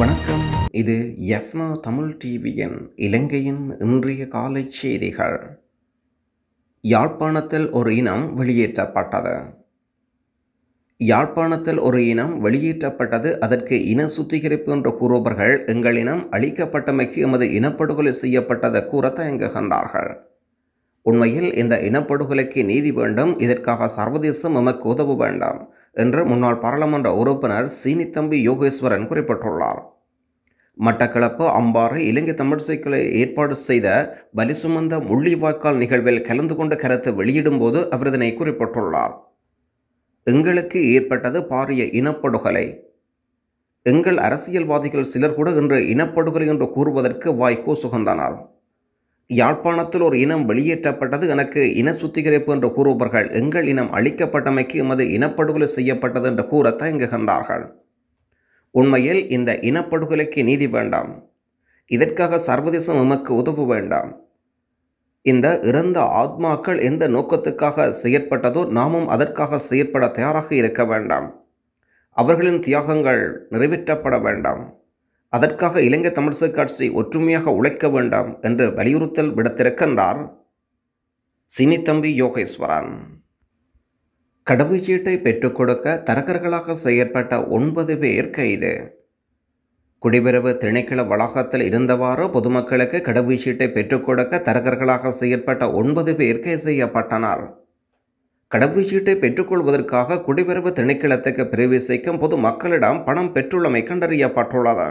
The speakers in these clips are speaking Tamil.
வணக்கம் இது எஃப்னா தமிழ் டிவியின் இலங்கையின் இன்றைய காலை செய்திகள் யாழ்ப்பாணத்தில் ஒரு இனம் வெளியேற்றப்பட்டது யாழ்ப்பாணத்தில் ஒரு இனம் வெளியேற்றப்பட்டது அதற்கு இன சுத்திகரிப்பு என்று கூறுபவர்கள் இனம் அளிக்கப்பட்டமைக்கு எமது இனப்படுகொலை செய்யப்பட்டதை கூற தயங்குகின்றார்கள் உண்மையில் இந்த இனப்படுகொலைக்கு நீதி வேண்டும் இதற்காக சர்வதேசம் எமக்கு உதவ வேண்டாம் என்று முன்னாள் பாராளுமன்ற உறுப்பினர் சீனித்தம்பி யோகேஸ்வரன் குறிப்பிட்டுள்ளார் மட்டக்களப்பு அம்பாறு இலங்கை தமிழிசைக்களை ஏற்பாடு செய்த பலிசுமந்த முள்ளிவாய்க்கால் நிகழ்வில் கலந்து கொண்ட கருத்து வெளியிடும்போது அவர் இதனை குறிப்பிட்டுள்ளார் எங்களுக்கு ஏற்பட்டது பாரிய இனப்படுகொலை எங்கள் அரசியல்வாதிகள் சிலர் கூட இன்று இனப்படுகொலை என்று கூறுவதற்கு வாய்க்கோ சுகந்தனர் யாழ்ப்பாணத்தில் ஒரு இனம் வெளியேற்றப்பட்டது எனக்கு இன சுத்திகரிப்பு என்று கூறுபவர்கள் எங்கள் இனம் அழிக்கப்பட்டமைக்கு எமது இனப்படுகொலை செய்யப்பட்டது என்று கூற தயங்குகின்றார்கள் உண்மையில் இந்த இனப்படுகொலைக்கு நீதி வேண்டாம் இதற்காக சர்வதேசம் உமக்கு உதவ வேண்டாம் இந்த இறந்த ஆத்மாக்கள் எந்த நோக்கத்துக்காக செயற்பட்டதோ நாமும் அதற்காக செயற்பட தயாராக இருக்க வேண்டாம் அவர்களின் தியாகங்கள் நிறைவேற்றப்பட வேண்டாம் அதற்காக இலங்கை தமிழிசை காட்சி ஒற்றுமையாக உழைக்க வேண்டாம் என்று வலியுறுத்தல் விடுத்திருக்கின்றார் சினித்தம்பி யோகேஸ்வரன் கடவுச்சீட்டை பெற்றுக்கொடுக்க தரகர்களாக செயற்பட்ட ஒன்பது பேர் கைது குடிபெரவு திணைக்கள வளாகத்தில் இருந்தவாறு பொதுமக்களுக்கு கடவுச்சீட்டை கொடுக்க தரகர்களாக செயற்பட்ட ஒன்பது பேர் கைது செய்யப்பட்டனர் கடவுச்சீட்டை பெற்றுக்கொள்வதற்காக குடிபெரவு திணைக்களத்துக்கு பிரவேசிக்கும் பொது பொதுமக்களிடம் பணம் பெற்றுள்ளமை கண்டறியப்பட்டுள்ளது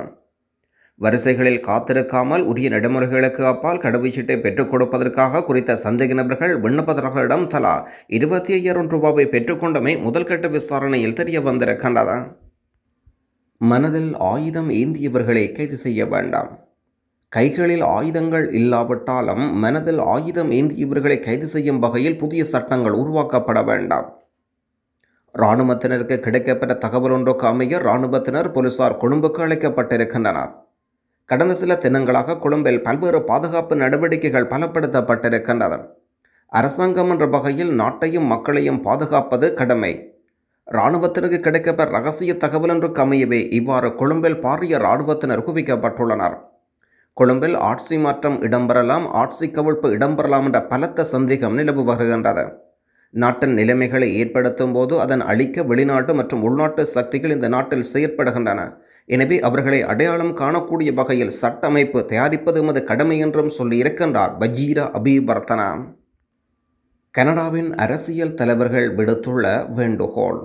வரிசைகளில் காத்திருக்காமல் உரிய நடைமுறைகளுக்கு அப்பால் கடவுச்சீட்டை பெற்றுக் கொடுப்பதற்காக குறித்த சந்தேக நபர்கள் விண்ணப்பதாரர்களிடம் தலா இருபத்தி ஐயாயிரம் ரூபாவை பெற்றுக்கொண்டமை முதல்கட்ட விசாரணையில் தெரிய வந்திருக்கின்றதா மனதில் ஆயுதம் ஏந்தியவர்களை கைது செய்ய வேண்டாம் கைகளில் ஆயுதங்கள் இல்லாவிட்டாலும் மனதில் ஆயுதம் ஏந்தியவர்களை கைது செய்யும் வகையில் புதிய சட்டங்கள் உருவாக்கப்பட வேண்டாம் இராணுவத்தினருக்கு கிடைக்கப்பட்ட தகவல் ஒன்றுக்கு அமைய இராணுவத்தினர் போலீசார் கொழும்புக்கு அழைக்கப்பட்டிருக்கின்றனர் கடந்த சில தினங்களாக கொழும்பில் பல்வேறு பாதுகாப்பு நடவடிக்கைகள் பலப்படுத்தப்பட்டிருக்கின்றது அரசாங்கம் என்ற வகையில் நாட்டையும் மக்களையும் பாதுகாப்பது கடமை இராணுவத்தினருக்கு கிடைக்கப்பெற ரகசிய தகவல் என்று கமையவே இவ்வாறு கொழும்பில் பாரிய இராணுவத்தினர் குவிக்கப்பட்டுள்ளனர் கொழும்பில் ஆட்சி மாற்றம் இடம்பெறலாம் ஆட்சி கவிழ்ப்பு இடம்பெறலாம் என்ற பலத்த சந்தேகம் நிலவு வருகின்றது நாட்டின் நிலைமைகளை ஏற்படுத்தும் போது அதன் அழிக்க வெளிநாட்டு மற்றும் உள்நாட்டு சக்திகள் இந்த நாட்டில் செயற்படுகின்றன எனவே அவர்களை அடையாளம் காணக்கூடிய வகையில் சட்ட அமைப்பு தயாரிப்பது மது கடமை என்றும் சொல்லியிருக்கின்றார் பஜீரா அபிவர்த்தனா கனடாவின் அரசியல் தலைவர்கள் விடுத்துள்ள வேண்டுகோள்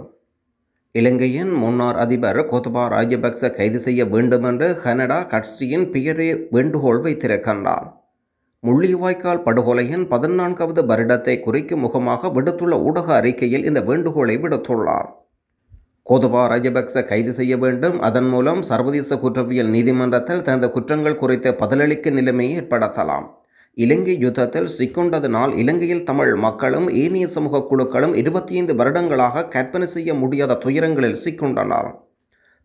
இலங்கையின் முன்னாள் அதிபர் கோத்தபா ராஜபக்ச கைது செய்ய வேண்டுமென்று கனடா கட்சியின் பெயரே வேண்டுகோள் வைத்திருக்கின்றார் முள்ளிவாய்க்கால் படுகொலையின் பதினான்காவது வருடத்தை குறிக்கும் முகமாக விடுத்துள்ள ஊடக அறிக்கையில் இந்த வேண்டுகோளை விடுத்துள்ளார் கோதுபா ராஜபக்ச கைது செய்ய வேண்டும் அதன் மூலம் சர்வதேச குற்றவியல் நீதிமன்றத்தில் தனது குற்றங்கள் குறித்து பதிலளிக்க நிலைமையை ஏற்படுத்தலாம் இலங்கை யுத்தத்தில் சிக்கொண்டதனால் இலங்கையில் தமிழ் மக்களும் ஏனைய சமூக குழுக்களும் இருபத்தி ஐந்து வருடங்களாக கற்பனை செய்ய முடியாத துயரங்களில் சிக்கொண்டனர்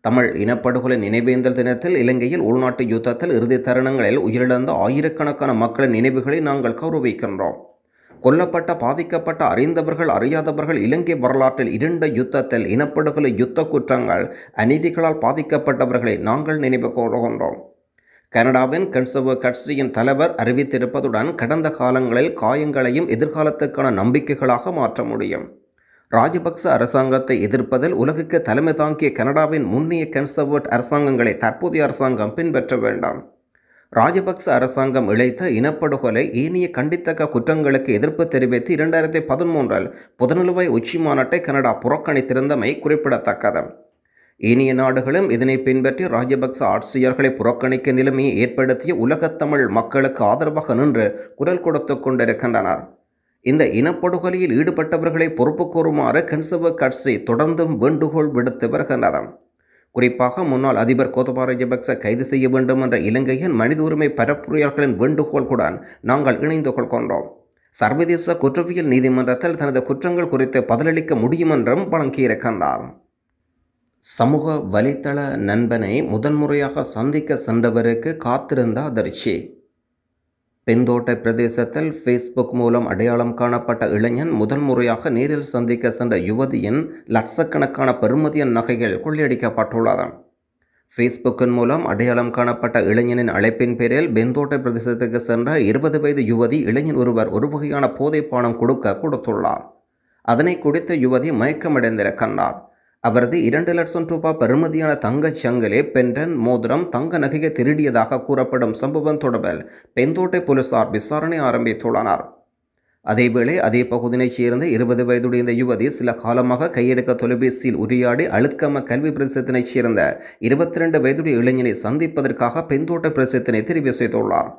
தமிழ் இனப்படுகொலை நினைவேந்தல் தினத்தில் இலங்கையில் உள்நாட்டு யுத்தத்தில் இறுதி தருணங்களில் உயிரிழந்த ஆயிரக்கணக்கான மக்களின் நினைவுகளை நாங்கள் கௌரவிக்கின்றோம் கொல்லப்பட்ட பாதிக்கப்பட்ட அறிந்தவர்கள் அறியாதவர்கள் இலங்கை வரலாற்றில் இருண்ட யுத்தத்தில் இனப்படுகொலை யுத்த குற்றங்கள் அநீதிகளால் பாதிக்கப்பட்டவர்களை நாங்கள் நினைவு கூறுகின்றோம் கனடாவின் கன்சர்வ் கட்சியின் தலைவர் அறிவித்திருப்பதுடன் கடந்த காலங்களில் காயங்களையும் எதிர்காலத்துக்கான நம்பிக்கைகளாக மாற்ற முடியும் ராஜபக்ச அரசாங்கத்தை எதிர்ப்பதில் உலகுக்கு தலைமை தாங்கிய கனடாவின் முன்னைய கன்சர்வேட் அரசாங்கங்களை தற்போதைய அரசாங்கம் பின்பற்ற வேண்டாம் ராஜபக்ச அரசாங்கம் இழைத்த இனப்படுகொலை ஏனைய கண்டித்தக்க குற்றங்களுக்கு எதிர்ப்பு தெரிவித்து இரண்டாயிரத்தி பதிமூன்றில் புதநிலுவை உச்சி மாநாட்டை கனடா புறக்கணித்திருந்தமை குறிப்பிடத்தக்கது ஏனைய நாடுகளும் இதனை பின்பற்றி ராஜபக்ச ஆட்சியர்களை புறக்கணிக்க நிலைமையை ஏற்படுத்திய உலகத்தமிழ் மக்களுக்கு ஆதரவாக நின்று குரல் கொடுத்து கொண்டிருக்கின்றனர் இந்த இனப்படுகொலையில் ஈடுபட்டவர்களை பொறுப்பு கூறுமாறு கன்சர்வ் கட்சி தொடர்ந்தும் வேண்டுகோள் விடுத்து வருகின்றன குறிப்பாக முன்னாள் அதிபர் கோத்தபாய ராஜபக்ச கைது செய்ய வேண்டும் என்ற இலங்கையின் மனித உரிமை பரப்புரையாளர்களின் வேண்டுகோளுடன் நாங்கள் இணைந்து கொள்கின்றோம் சர்வதேச குற்றவியல் நீதிமன்றத்தில் தனது குற்றங்கள் குறித்து பதிலளிக்க முடியும் என்றும் வழங்கியிருக்கின்றார் சமூக வலைத்தள நண்பனை முதன்முறையாக சந்திக்க சென்றவருக்கு காத்திருந்த அதிர்ச்சி பெந்தோட்டை பிரதேசத்தில் ஃபேஸ்புக் மூலம் அடையாளம் காணப்பட்ட இளைஞன் முதல் முறையாக நேரில் சந்திக்க சென்ற யுவதியின் லட்சக்கணக்கான பெருமதிய நகைகள் கொள்ளையடிக்கப்பட்டுள்ளது ஃபேஸ்புக்கின் மூலம் அடையாளம் காணப்பட்ட இளைஞனின் அழைப்பின் பேரில் பெந்தோட்டை பிரதேசத்துக்கு சென்ற இருபது வயது யுவதி இளைஞன் ஒருவர் ஒரு வகையான போதைப்பானம் கொடுக்க கொடுத்துள்ளார் அதனை குடித்த யுவதி மயக்கமடைந்திருக்கின்றார் அவரது இரண்டு லட்சம் ரூபாய் பெருமதியான தங்கச் சங்கலே பெண்டன் மோதிரம் தங்க நகையை திருடியதாக கூறப்படும் சம்பவம் தொடர்பில் பெந்தோட்டை போலீசார் விசாரணை ஆரம்பித்துள்ளனர் அதேவேளை அதே பகுதியினைச் சேர்ந்த இருபது வயதுடைய இந்த யுவதி சில காலமாக கையெடுக்க தொலைபேசியில் உரையாடி அழுக்கம கல்வி பிரதேசத்தினைச் சேர்ந்த இருபத்தி ரெண்டு வயதுடைய இளைஞனை சந்திப்பதற்காக பெந்தோட்ட பிரதேசத்தினை தெரிவு செய்துள்ளார்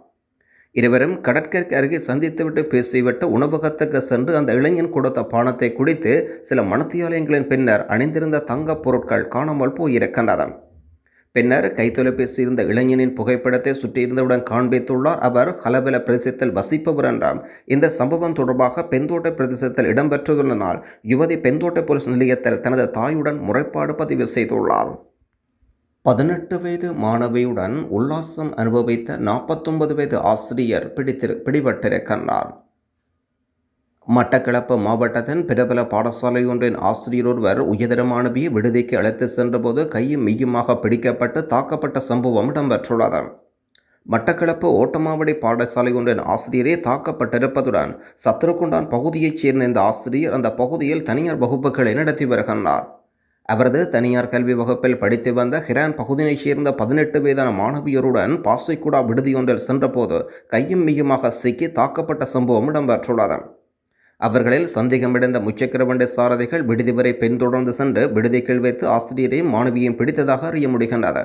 இருவரும் கடற்கரைக்கு அருகே சந்தித்துவிட்டு பேசிவிட்டு உணவகத்துக்கு சென்று அந்த இளைஞன் கொடுத்த பானத்தை குடித்து சில மனத்தியாலயங்களின் பின்னர் அணிந்திருந்த தங்கப் பொருட்கள் காணாமல் போயிருக்கின்றது பின்னர் கைத்தொலைபேசி இருந்த இளைஞனின் புகைப்படத்தை சுற்றியிருந்தவுடன் காண்பித்துள்ளார் அவர் ஹலபல பிரதேசத்தில் வசிப்பவர் என்றார் இந்த சம்பவம் தொடர்பாக பெந்தோட்டை பிரதேசத்தில் இடம்பெற்றதுள்ளனால் யுவதி பெந்தோட்டை போலீஸ் நிலையத்தில் தனது தாயுடன் முறைப்பாடு பதிவு செய்துள்ளார் பதினெட்டு வயது மாணவியுடன் உல்லாசம் அனுபவித்த நாற்பத்தொன்பது வயது ஆசிரியர் பிடித்திரு பிடிபட்டிருக்கிறார் மட்டக்களப்பு மாவட்டத்தின் பிரபல பாடசாலை ஒன்றின் ஆசிரியர் ஒருவர் உயர்தர மாணவியை விடுதிக்கு அழைத்து சென்றபோது கையும் மெய்யுமாக பிடிக்கப்பட்டு தாக்கப்பட்ட சம்பவம் இடம்பெற்றுள்ளது மட்டக்களப்பு ஓட்டமாவடி பாடசாலை ஒன்றின் ஆசிரியரே தாக்கப்பட்டிருப்பதுடன் சத்ருகுண்டான் பகுதியைச் சேர்ந்த இந்த ஆசிரியர் அந்த பகுதியில் தனியார் வகுப்புகளை நடத்தி வருகின்றார் அவரது தனியார் கல்வி வகுப்பில் படித்து வந்த ஹிரான் பகுதியைச் சேர்ந்த பதினெட்டு வயதான மாணவியருடன் பாசைக்குடா விடுதியொன்றில் சென்றபோது கையும் மையுமாக சிக்கி தாக்கப்பட்ட சம்பவம் இடம்பெற்றுள்ளது அவர்களில் சந்தேகமடைந்த முச்சக்கரவண்டி சாரதிகள் விடுதி வரை பின்தொடர்ந்து சென்று விடுதிக்குள் வைத்து ஆசிரியரையும் மாணவியையும் பிடித்ததாக அறிய முடிகின்றது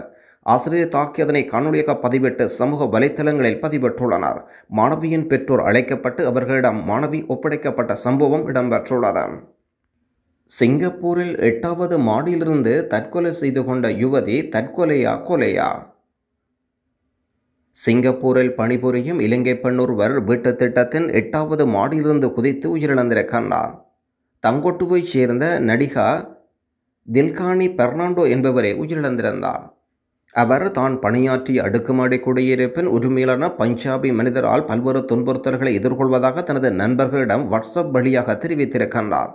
ஆசிரியர் தாக்கியதனை காணொலியாக பதிவிட்டு சமூக வலைத்தளங்களில் பதிவிட்டுள்ளனர் மாணவியின் பெற்றோர் அழைக்கப்பட்டு அவர்களிடம் மாணவி ஒப்படைக்கப்பட்ட சம்பவம் இடம்பெற்றுள்ளது சிங்கப்பூரில் எட்டாவது மாடியிலிருந்து தற்கொலை செய்து கொண்ட யுவதி தற்கொலையா கொலையா சிங்கப்பூரில் பணிபுரியும் இலங்கை பெண்ணொருவர் வீட்டு திட்டத்தின் எட்டாவது மாடியிலிருந்து குதித்து உயிரிழந்திருக்கின்றார் தங்கொட்டுவைச் சேர்ந்த நடிகா தில்கானி பெர்னாண்டோ என்பவரை உயிரிழந்திருந்தார் அவர் தான் பணியாற்றிய அடுக்குமாடி குடியிருப்பின் உரிமையிலான பஞ்சாபி மனிதரால் பல்வேறு துன்புறுத்தல்களை எதிர்கொள்வதாக தனது நண்பர்களிடம் வாட்ஸ்அப் வழியாக தெரிவித்திருக்கின்றார்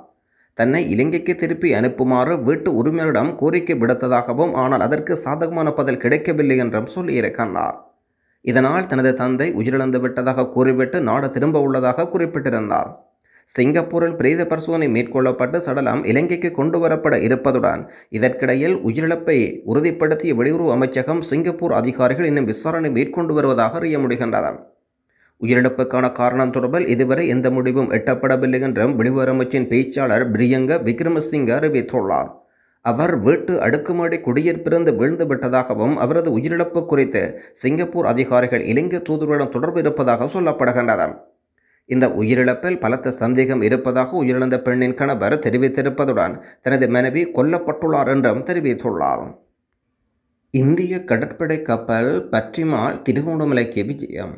தன்னை இலங்கைக்கு திருப்பி அனுப்புமாறு வீட்டு உரிமையரிடம் கோரிக்கை விடுத்ததாகவும் ஆனால் அதற்கு சாதகமான பதில் கிடைக்கவில்லை என்றும் சொல்லியிருக்கின்றார் இதனால் தனது தந்தை உயிரிழந்து விட்டதாக கூறிவிட்டு நாடு திரும்ப உள்ளதாக குறிப்பிட்டிருந்தார் சிங்கப்பூரில் பிரேத பரிசோதனை மேற்கொள்ளப்பட்டு சடலம் இலங்கைக்கு கொண்டுவரப்பட இருப்பதுடன் இதற்கிடையில் உயிரிழப்பை உறுதிப்படுத்திய வெளியுறவு அமைச்சகம் சிங்கப்பூர் அதிகாரிகள் இன்னும் விசாரணை மேற்கொண்டு வருவதாக அறிய முடிகின்றன உயிரிழப்புக்கான காரணம் தொடர்பில் இதுவரை எந்த முடிவும் எட்டப்படவில்லை என்றும் வெளியுறவு அமைச்சின் பேச்சாளர் பிரியங்க விக்ரமசிங்க அறிவித்துள்ளார் அவர் வீட்டு அடுக்குமாடி குடியிருப்பிருந்து விழுந்து விட்டதாகவும் அவரது உயிரிழப்பு குறித்து சிங்கப்பூர் அதிகாரிகள் இலங்கை தூதுவரிடம் தொடர்பு இருப்பதாக சொல்லப்படுகின்றன இந்த உயிரிழப்பில் பலத்த சந்தேகம் இருப்பதாக உயிரிழந்த பெண்ணின் கணவர் தெரிவித்திருப்பதுடன் தனது மனைவி கொல்லப்பட்டுள்ளார் என்றும் தெரிவித்துள்ளார் இந்திய கடற்படை கப்பல் பற்றிமால் திருகோணமலைக்கு விஜயம்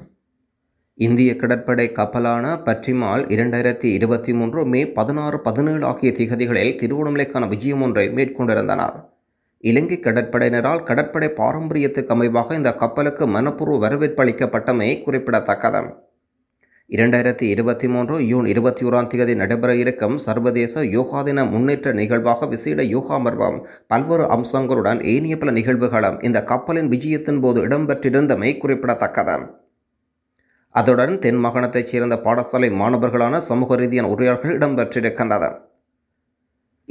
இந்திய கடற்படை கப்பலான பற்றிமால் இரண்டாயிரத்தி இருபத்தி மூன்று மே பதினாறு பதினேழு ஆகிய திகதிகளில் திருவண்ணாமலைக்கான விஜயம் ஒன்றை மேற்கொண்டிருந்தனர் இலங்கை கடற்படையினரால் கடற்படை பாரம்பரியத்துக்கு அமைவாக இந்த கப்பலுக்கு மனப்பூர்வ வரவேற்பு அளிக்கப்பட்டமை குறிப்பிடத்தக்கது இரண்டாயிரத்தி இருபத்தி மூன்று ஜூன் இருபத்தி ஓராம் தேதி நடைபெற இருக்கும் சர்வதேச யோகா தின முன்னேற்ற நிகழ்வாக விசேட யோகா மர்வம் பல்வேறு அம்சங்களுடன் ஏனைய பல நிகழ்வுகளும் இந்த கப்பலின் விஜயத்தின் போது இடம்பெற்றிருந்தமை குறிப்பிடத்தக்கது அதுடன் தென் மாகாணத்தைச் சேர்ந்த பாடசாலை மாணவர்களான சமூக ரீதியான உரையாடல்கள் இடம்பெற்றிருக்கின்றன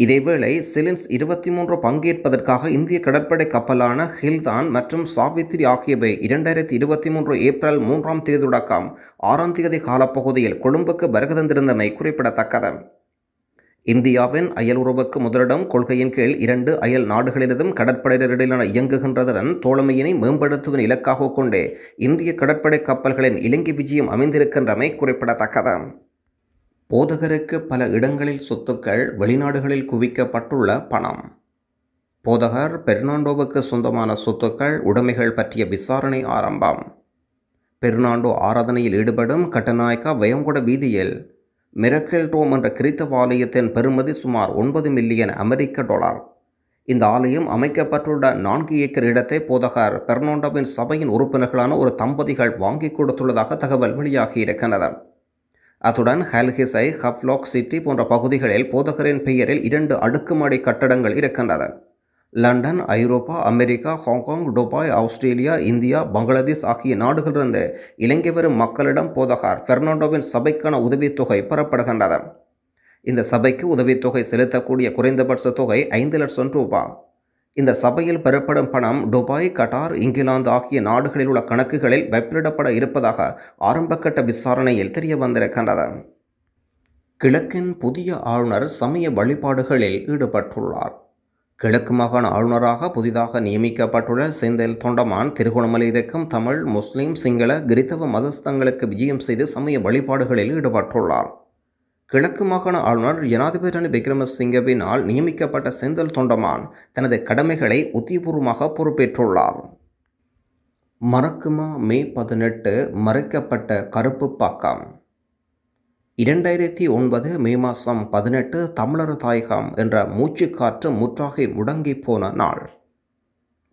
இதேவேளை சிலின்ஸ் இருபத்தி மூன்று பங்கேற்பதற்காக இந்திய கடற்படை கப்பலான ஹில்தான் மற்றும் சாவித்ரி ஆகியவை இரண்டாயிரத்தி இருபத்தி மூன்று ஏப்ரல் மூன்றாம் தேதி தொடக்கம் ஆறாம் தேதி காலப்பகுதியில் கொழும்புக்கு வருகை தந்திருந்தமை குறிப்பிடத்தக்கது இந்தியாவின் அயலுறவுக்கு முதலிடம் கொள்கையின் கீழ் இரண்டு அயல் நாடுகளிலும் கடற்படையினரிடையிலான இயங்குகின்றதன் தோழமையினை மேம்படுத்துவதன் இலக்காக கொண்டே இந்திய கடற்படை கப்பல்களின் இலங்கை விஜயம் அமைந்திருக்கின்றமை குறிப்பிடத்தக்கது போதகருக்கு பல இடங்களில் சொத்துக்கள் வெளிநாடுகளில் குவிக்கப்பட்டுள்ள பணம் போதகர் பெர்னாண்டோவுக்கு சொந்தமான சொத்துக்கள் உடைமைகள் பற்றிய விசாரணை ஆரம்பம் பெர்னாண்டோ ஆராதனையில் ஈடுபடும் கட்டநாயக்கா வயங்கொட வீதியில் மிரக்கல் டோம் என்ற கிறித்தவ ஆலயத்தின் பெறுமதி சுமார் ஒன்பது மில்லியன் அமெரிக்க டாலர் இந்த ஆலயம் அமைக்கப்பட்டுள்ள நான்கு ஏக்கர் இடத்தை போதகர் பெர்னோண்டோவின் சபையின் உறுப்பினர்களான ஒரு தம்பதிகள் வாங்கி கொடுத்துள்ளதாக தகவல் வெளியாகி அத்துடன் ஹல்ஹிசை ஹப்லாக் சிட்டி போன்ற பகுதிகளில் போதகரின் பெயரில் இரண்டு அடுக்குமாடி கட்டடங்கள் இருக்கின்றன லண்டன் ஐரோப்பா America Hong Kong Dubai Australia India Bangladesh ஆகிய நாடுகளிலிருந்து இலங்கை வரும் மக்களிடம் போதகார் பெர்னாண்டோவின் சபைக்கான உதவித்தொகை பெறப்படுகின்றது இந்த சபைக்கு உதவித்தொகை செலுத்தக்கூடிய குறைந்தபட்ச தொகை ஐந்து லட்சம் ரூபாய் இந்த சபையில் பெறப்படும் பணம் டுபாய் கட்டார் இங்கிலாந்து ஆகிய நாடுகளில் உள்ள கணக்குகளில் வெப்பிடப்பட இருப்பதாக ஆரம்பகட்ட விசாரணையில் தெரிய வந்திருக்கின்றது கிழக்கின் புதிய ஆளுநர் சமய வழிபாடுகளில் ஈடுபட்டுள்ளார் கிழக்கு மாகாண ஆளுநராக புதிதாக நியமிக்கப்பட்டுள்ள செந்தில் தொண்டமான் திருகோணமலை இருக்கும் தமிழ் முஸ்லீம் சிங்கள கிறித்தவ மதஸ்தங்களுக்கு விஜயம் செய்து சமய வழிபாடுகளில் ஈடுபட்டுள்ளார் கிழக்கு மாகாண ஆளுநர் ஜனாதிபதி ரணி விக்ரமசிங்கவினால் நியமிக்கப்பட்ட செந்தல் தொண்டமான் தனது கடமைகளை உத்தியபூர்வமாக பொறுப்பேற்றுள்ளார் மறக்குமா மே பதினெட்டு மறைக்கப்பட்ட கருப்பு பாக்கம் இரண்டாயிரத்தி ஒன்பது மே மாதம் பதினெட்டு தமிழர் தாயகம் என்ற மூச்சுக்காற்று முற்றாகி முடங்கி போன நாள்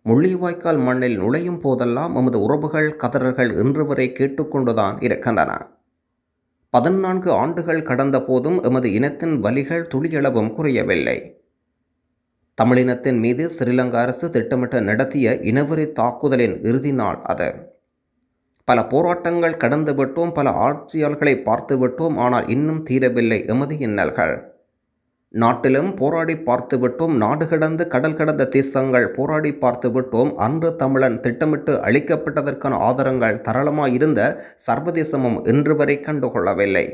முள்ளிவாய்க்கால் மண்ணில் நுழையும் போதெல்லாம் எமது உறவுகள் கதறல்கள் இன்று வரை கேட்டுக்கொண்டுதான் இருக்கின்றன பதினான்கு ஆண்டுகள் கடந்த போதும் எமது இனத்தின் வலிகள் துளியளவும் குறையவில்லை தமிழினத்தின் மீது ஸ்ரீலங்கா அரசு திட்டமிட்டு நடத்திய இனவரி தாக்குதலின் இறுதி நாள் அது பல போராட்டங்கள் கடந்து விட்டோம் பல ஆட்சியாளர்களை பார்த்து விட்டோம் ஆனால் இன்னும் தீரவில்லை எமது இன்னல்கள் நாட்டிலும் போராடி பார்த்து விட்டோம் நாடு கடந்து கடல் கடந்த தேசங்கள் போராடி பார்த்து விட்டோம் அன்று தமிழன் திட்டமிட்டு அளிக்கப்பட்டதற்கான ஆதாரங்கள் இருந்த சர்வதேசமும் இன்று வரை கண்டுகொள்ளவில்லை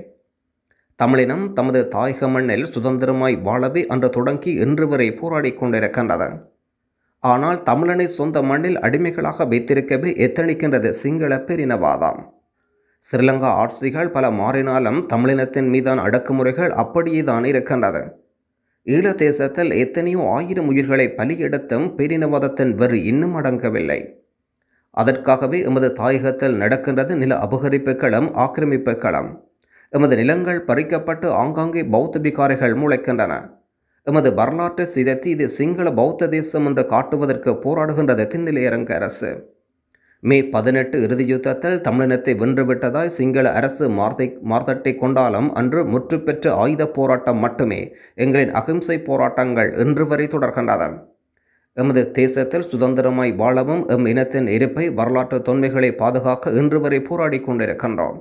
தமிழினம் தமது தாயக மண்ணில் சுதந்திரமாய் வாழவே அன்று தொடங்கி இன்று வரை போராடி கொண்டிருக்கின்றது ஆனால் தமிழனை சொந்த மண்ணில் அடிமைகளாக வைத்திருக்கவே எத்தனிக்கின்றது சிங்கள பெரினவாதம் ஸ்ரீலங்கா ஆட்சிகள் பல மாறினாலும் தமிழினத்தின் மீதான அடக்குமுறைகள் அப்படியே தான் இருக்கின்றது ஈழ தேசத்தில் எத்தனையோ ஆயிரம் உயிர்களை பலியெடுத்தும் பேரினவாதத்தின் வெறி இன்னும் அடங்கவில்லை அதற்காகவே எமது தாயகத்தில் நடக்கின்றது நில அபகரிப்புகளும் ஆக்கிரமிப்புகளும் எமது நிலங்கள் பறிக்கப்பட்டு ஆங்காங்கே பௌத்த பிகாரிகள் முளைக்கின்றன எமது வரலாற்றை சிதைத்து இது சிங்கள பௌத்த தேசம் என்று காட்டுவதற்கு போராடுகின்றது தென்னிலையரங்க அரசு மே பதினெட்டு இறுதி யுத்தத்தில் தமிழினத்தை வென்றுவிட்டதாய் சிங்கள அரசு மார்த்தை மார்த்தட்டை கொண்டாலும் அன்று முற்றுப்பெற்ற ஆயுத போராட்டம் மட்டுமே எங்களின் அகிம்சை போராட்டங்கள் இன்று வரை தொடர்கின்றன எமது தேசத்தில் சுதந்திரமாய் வாழவும் எம் இனத்தின் இருப்பை வரலாற்று தொன்மைகளை பாதுகாக்க இன்று வரை போராடி கொண்டிருக்கின்றோம்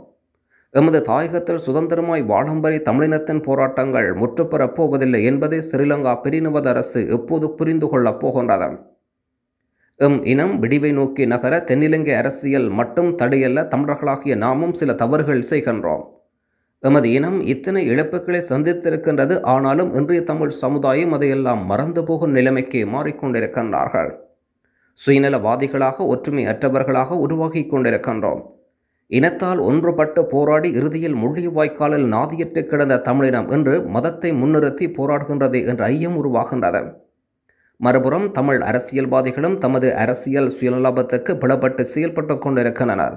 எமது தாயகத்தில் சுதந்திரமாய் வாழம்பரி தமிழினத்தின் போராட்டங்கள் முற்றுப்பெறப் போவதில்லை என்பதை ஸ்ரீலங்கா பிரிநுவத அரசு எப்போது புரிந்து கொள்ளப் போகின்றது எம் இனம் விடிவை நோக்கி நகர தென்னிலங்கை அரசியல் மட்டும் தடையல்ல தமிழர்களாகிய நாமும் சில தவறுகள் செய்கின்றோம் எமது இனம் இத்தனை இழப்புகளை சந்தித்திருக்கின்றது ஆனாலும் இன்றைய தமிழ் சமுதாயம் அதையெல்லாம் மறந்து போகும் நிலைமைக்கு மாறிக்கொண்டிருக்கின்றார்கள் சுயநலவாதிகளாக ஒற்றுமை அற்றவர்களாக உருவாகி கொண்டிருக்கின்றோம் இனத்தால் ஒன்றுபட்டு போராடி இறுதியில் முள்ளிய வாய்க்காலில் நாதியற்று கிடந்த தமிழினம் என்று மதத்தை முன்னிறுத்தி போராடுகின்றது என்ற ஐயம் உருவாகின்றது மறுபுறம் தமிழ் அரசியல்வாதிகளும் தமது அரசியல் சுயலாபத்துக்கு பிளப்பட்டு செயல்பட்டு கொண்டிருக்கின்றனர்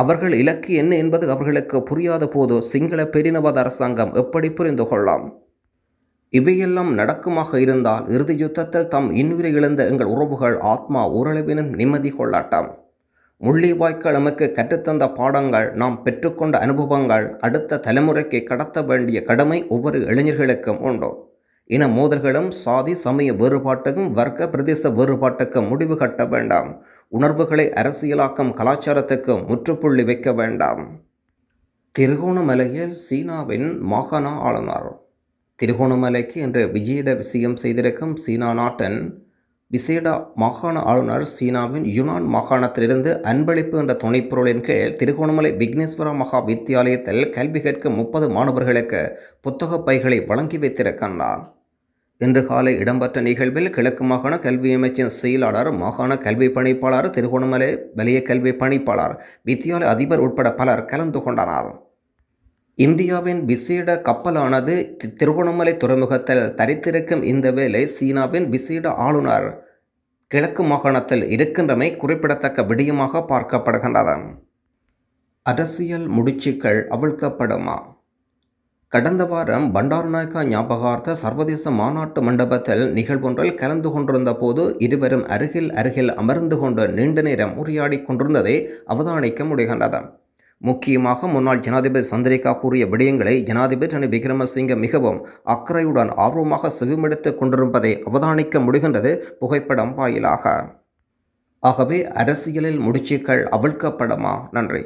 அவர்கள் இலக்கு என்ன என்பது அவர்களுக்கு புரியாத போது சிங்கள பெரினவாத அரசாங்கம் எப்படி புரிந்து கொள்ளலாம் இவையெல்லாம் நடக்குமாக இருந்தால் இறுதி யுத்தத்தில் தம் இன்னுயிரை இழந்த எங்கள் உறவுகள் ஆத்மா ஓரளவினும் நிம்மதி கொள்ளட்டும் முள்ளிவாய்க்கால் நமக்கு கற்றுத்தந்த பாடங்கள் நாம் பெற்றுக்கொண்ட அனுபவங்கள் அடுத்த தலைமுறைக்கு கடத்த வேண்டிய கடமை ஒவ்வொரு இளைஞர்களுக்கும் உண்டு இன மோதல்களும் சாதி சமய வேறுபாட்டுக்கும் வர்க்க பிரதேச வேறுபாட்டுக்கும் முடிவு கட்ட வேண்டாம் உணர்வுகளை அரசியலாக்கும் கலாச்சாரத்துக்கு முற்றுப்புள்ளி வைக்க வேண்டாம் திருகோணமலையில் சீனாவின் மாகாணா ஆளுநர் திருகோணமலைக்கு என்று விஜயிட விஷயம் செய்திருக்கும் சீனா நாட்டின் விசேட மாகாண ஆளுநர் சீனாவின் யுனான் மாகாணத்திலிருந்து அன்பளிப்பு என்ற துணைப்பொருளின் கீழ் திருகோணமலை விக்னேஸ்வரா மகா வித்தியாலயத்தில் கல்வி கேட்க முப்பது மாணவர்களுக்கு புத்தக பைகளை வழங்கி வைத்திருக்கின்றார் இன்று காலை இடம்பெற்ற நிகழ்வில் கிழக்கு மாகாண கல்வி அமைச்சின் செயலாளர் மாகாண கல்வி பணிப்பாளர் திருகோணமலை வலிய கல்வி பணிப்பாளர் வித்தியாலய அதிபர் உட்பட பலர் கலந்து கொண்டனர் இந்தியாவின் விசேட கப்பலானது திருகோணமலை துறைமுகத்தில் தரித்திருக்கும் இந்த வேலை சீனாவின் விசேட ஆளுநர் கிழக்கு மாகாணத்தில் இருக்கின்றமை குறிப்பிடத்தக்க விடயமாக பார்க்கப்படுகின்றது அரசியல் முடிச்சுக்கள் அவிழ்க்கப்படுமா கடந்த வாரம் பண்டாரநாயக்கா ஞாபகார்த்த சர்வதேச மாநாட்டு மண்டபத்தில் நிகழ்வொன்றில் கலந்து கொண்டிருந்த போது இருவரும் அருகில் அருகில் அமர்ந்து கொண்டு நீண்ட நேரம் உரையாடி கொண்டிருந்ததை அவதானிக்க முடிகின்றது முக்கியமாக முன்னாள் ஜனாதிபதி சந்திரிகா கூறிய விடயங்களை ஜனாதிபதி ரணி விக்ரமசிங்க மிகவும் அக்கறையுடன் ஆர்வமாக செவிமெடுத்து கொண்டிருப்பதை அவதானிக்க முடிகின்றது புகைப்படம் வாயிலாக ஆகவே அரசியலில் முடிச்சுக்கள் அவிழ்க்கப்படமா நன்றி